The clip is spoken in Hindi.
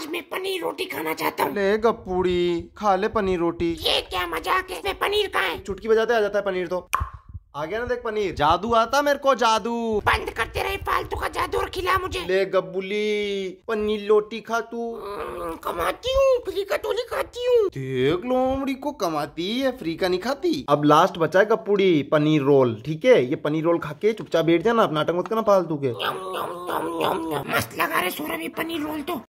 आज मैं पनीर रोटी खाना चाहता हूँ ले खा ले पनीर रोटी ये क्या मजाक है इसमें पनीर कहाँ है चुटकी बजाते आ जाता है पनीर तो आ गया ना देख पनीर जादू आता मेरे को जादू बंद करते रहे फालतू का जादू और खिला मुझे ले गबुली पनीर रोटी खा तू हम्म, कमाती हूँ फ्री का टोली तो खाती हूँ देख लोमड़ी को कमाती है फ्री का नहीं खाती अब लास्ट बचा है गपूड़ी पनीर रोल ठीक है ये पनीर रोल खा के चुपचाप बैठ जाना आप नाटक मत करना फालतू के मस्त लगा रहे सोरा भी पनीर रोल तो